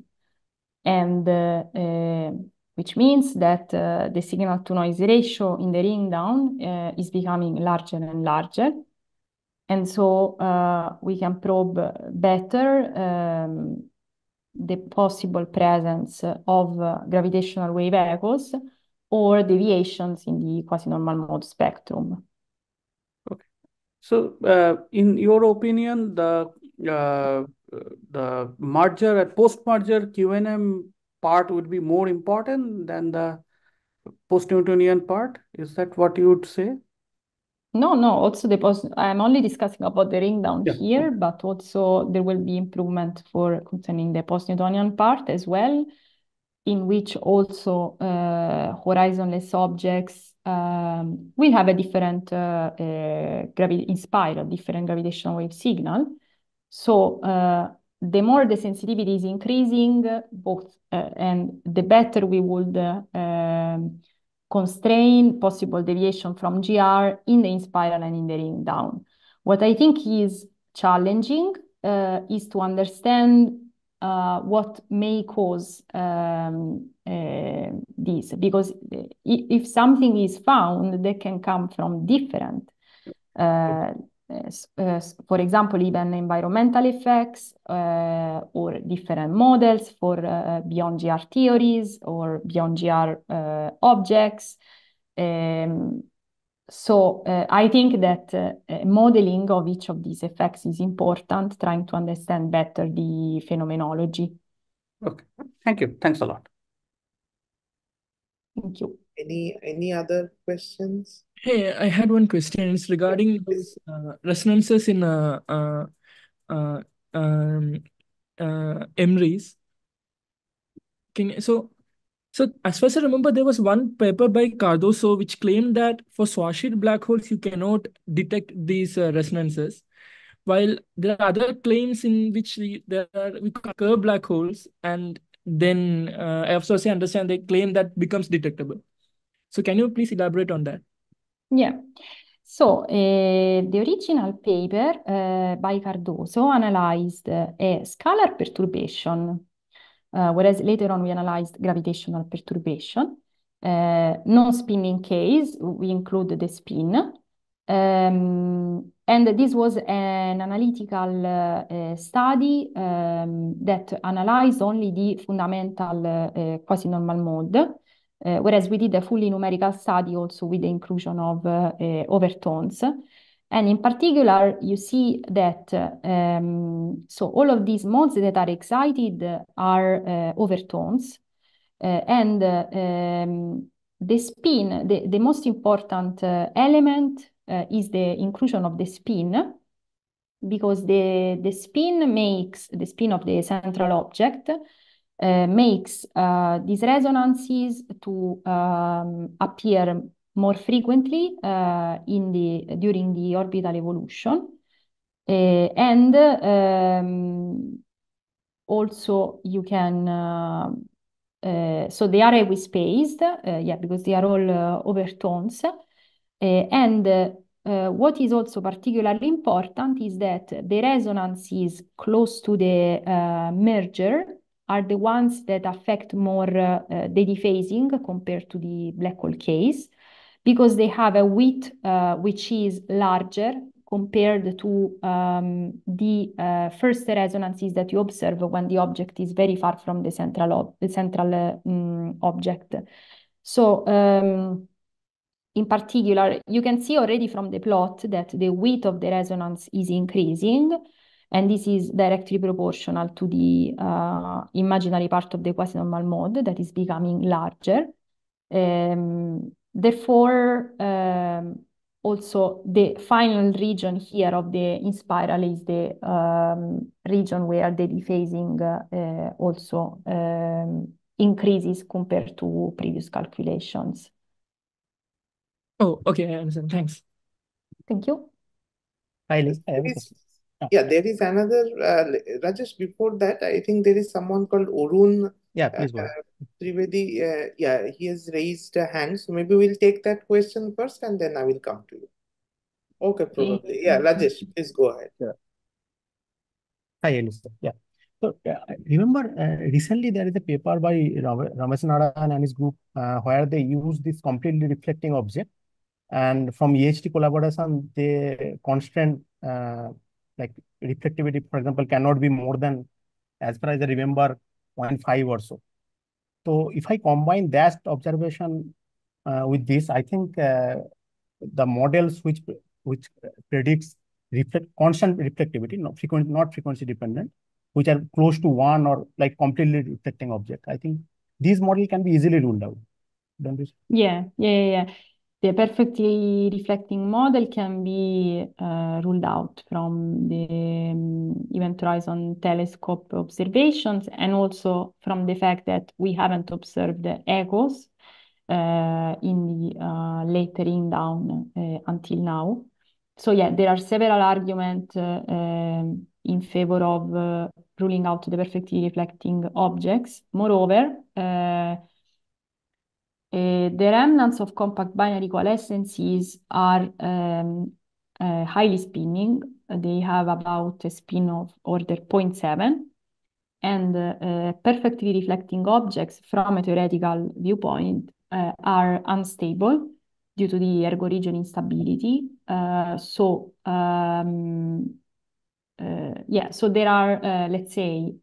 and uh, uh which means that uh, the signal to noise ratio in the ring down uh, is becoming larger and larger. And so uh, we can probe better um, the possible presence of uh, gravitational wave echoes or deviations in the quasi-normal mode spectrum. Okay. So uh, in your opinion, the uh, the merger, post-merger QNM part would be more important than the post-Newtonian part? Is that what you would say? No, no. Also, the post. I'm only discussing about the ring down yeah. here, but also there will be improvement for concerning the post-Newtonian part as well, in which also uh, horizonless objects um, will have a different uh, uh, gravity, inspire a different gravitational wave signal. So uh, the more the sensitivity is increasing, both uh, and the better we would uh, um, constrain possible deviation from GR in the in spiral and in the ring down. What I think is challenging uh, is to understand uh, what may cause um, uh, this, because uh, if something is found that can come from different Eh, for example, even environmental effects eh, or different models for eh, beyond GR theories or beyond GR objects. Um, so uh, I think that uh, modeling of each of these effects is important, trying to understand better the phenomenology. Okay, thank you. Thanks a lot. Thank you any any other questions? Hey, I had one question. It's regarding those uh, resonances in uh, uh, uh, um, uh, Can you, so so as far as I remember, there was one paper by Cardoso which claimed that for Schwarzschild black holes you cannot detect these uh, resonances, while there are other claims in which we, there are we occur black holes and then uh, I also understand they claim that becomes detectable. So can you please elaborate on that? Yeah. So uh, the original paper uh, by Cardoso analyzed uh, eh, a scalar perturbation, whereas later on we analyzed gravitational perturbation. Non-spinning case, we include the spin. Um, and this was an analytical study um, that analyzed only the fundamental quasi-normal mode Eh, whereas we did a fully numerical study also with the inclusion of eh, overtones. And in particular, you see that um, so all of these modes that are excited are eh, overtones. and um, the spin, the, the most important element is the inclusion of the spin because the, the spin makes the spin of the central object uh, makes uh, these resonances to um, appear more frequently uh, in the during the orbital evolution. and um, also you can uh, so they are heavy spaced, uh, yeah, because they are all uh, overtones. and what is also particularly important is that the resonances close to the merger are the ones that affect more uh, the uh, defacing compared to the black hole case because they have a width uh, which is larger compared to um, the uh, first resonances that you observe when the object is very far from the central, ob the central um, object. So um, in particular, you can see already from the plot that the width of the resonance is increasing, and this is directly proportional to the uh, imaginary part of the quasi-normal mode that is becoming larger. Um, therefore, um, also the final region here of the in spiral is the um, region where the defacing uh, also um, increases compared to previous calculations. Oh, okay, I understand. Thanks. Thank you. Hi, Liz. Yeah, there is another, uh, Rajesh, before that, I think there is someone called Orun. Yeah, please go uh, Trivedi, uh, yeah, he has raised a hand. So maybe we'll take that question first and then I will come to you. Okay, probably. Yeah, Rajesh, please go ahead. Yeah. Hi, Elisa. Yeah. So uh, remember, uh, recently there is a paper by Ramesh Narayan and his group uh, where they use this completely reflecting object. And from EHT collaboration, they constant. Uh, like reflectivity, for example, cannot be more than, as far as I remember, 0.5 or so. So if I combine that observation uh, with this, I think uh, the models which which predicts reflect constant reflectivity, not frequency, not frequency dependent, which are close to one or like completely reflecting object. I think these model can be easily ruled out. Don't you? Yeah, yeah, yeah the perfectly reflecting model can be uh, ruled out from the um, Event Horizon telescope observations and also from the fact that we haven't observed the echoes uh, in the uh, later in down uh, until now. So yeah, there are several arguments uh, um, in favor of uh, ruling out the perfectly reflecting objects. Moreover, uh, the remnants of compact binary coalescences are um, uh, highly spinning. They have about a spin of order 0.7 and uh, perfectly reflecting objects from a theoretical viewpoint uh, are unstable due to the ergo region instability. Uh, so, um, uh, yeah, so there are, let's say,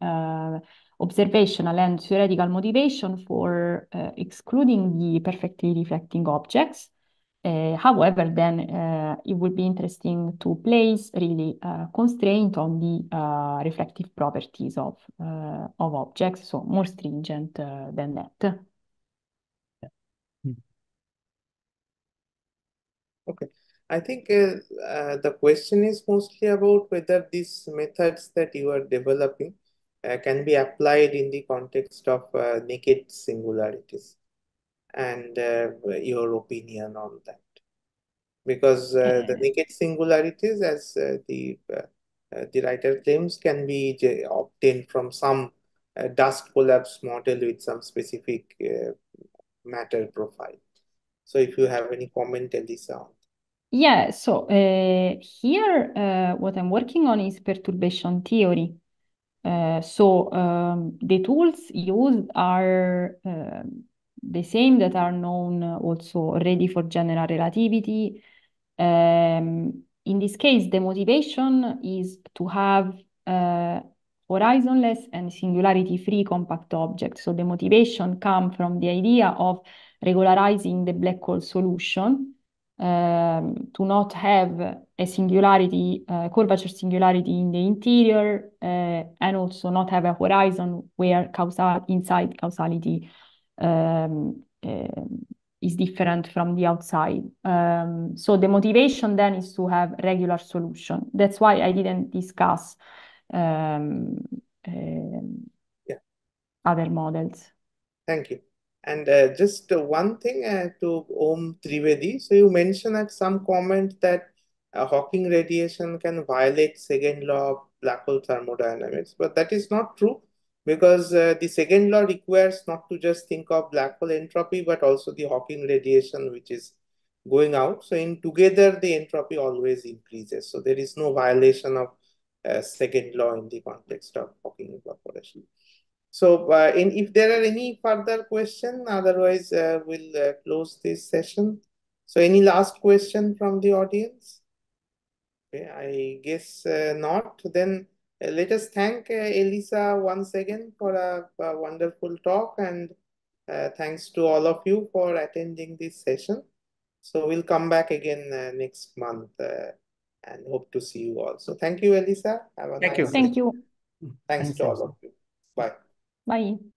observational and theoretical motivation for uh, excluding the perfectly reflecting objects. Uh, however, then uh, it would be interesting to place really a constraint on the uh, reflective properties of, uh, of objects, so more stringent uh, than that. Hmm. Okay, I think the question is mostly about whether these methods that you are developing uh, can be applied in the context of uh, naked singularities and uh, your opinion on that. Because mm. the naked singularities, as uh, the, uh, the writer claims, can be obtained from some dust collapse model with some specific matter profile. So if you have any comment, this, on yeah, so here what I'm working on is perturbation theory. Uh, so um, the tools used are uh, the same that are known uh, also already for general relativity. Um, in this case, the motivation is to have uh, horizonless and singularity-free compact objects. So the motivation comes from the idea of regularizing the black hole solution um, to not have a singularity, uh, curvature singularity in the interior, uh, and also not have a horizon where causal inside causality um, uh, is different from the outside. Um, so the motivation then is to have regular solution. That's why I didn't discuss um, yeah. other models. Thank you. And uh, just one thing uh, to Om Trivedi. So you mentioned at some comment that uh, Hawking radiation can violate second law of black hole thermodynamics, but that is not true because uh, the second law requires not to just think of black hole entropy, but also the Hawking radiation, which is going out. So in together, the entropy always increases. So there is no violation of uh, second law in the context of Hawking evaporation. So, uh, in, if there are any further question, otherwise uh, we'll uh, close this session. So, any last question from the audience? Okay, I guess uh, not. Then uh, let us thank uh, Elisa once again for a, a wonderful talk and thanks to all of you for attending this session. So, we'll come back again next month and hope to see you all. So, thank you, Elisa. thank nice you. Day. Thank you. Thanks, thanks to all of you. Bye. 满意。